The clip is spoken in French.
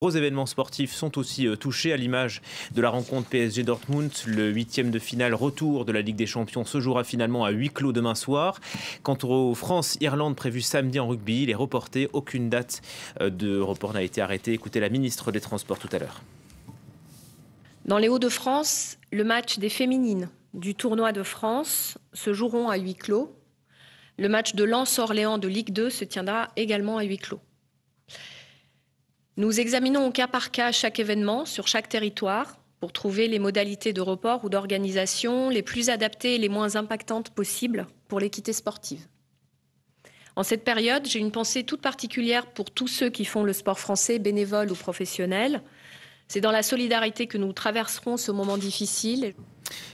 gros événements sportifs sont aussi euh, touchés à l'image de la rencontre PSG Dortmund. Le huitième de finale retour de la Ligue des Champions se jouera finalement à huis clos demain soir. Quant au France-Irlande prévu samedi en rugby, il est reporté. Aucune date euh, de report n'a été arrêtée. Écoutez la ministre des Transports tout à l'heure. Dans les Hauts-de-France, le match des féminines du tournoi de France se joueront à huis clos. Le match de Lens-Orléans de Ligue 2 se tiendra également à huis clos. Nous examinons au cas par cas chaque événement sur chaque territoire pour trouver les modalités de report ou d'organisation les plus adaptées et les moins impactantes possibles pour l'équité sportive. En cette période, j'ai une pensée toute particulière pour tous ceux qui font le sport français, bénévoles ou professionnels. C'est dans la solidarité que nous traverserons ce moment difficile.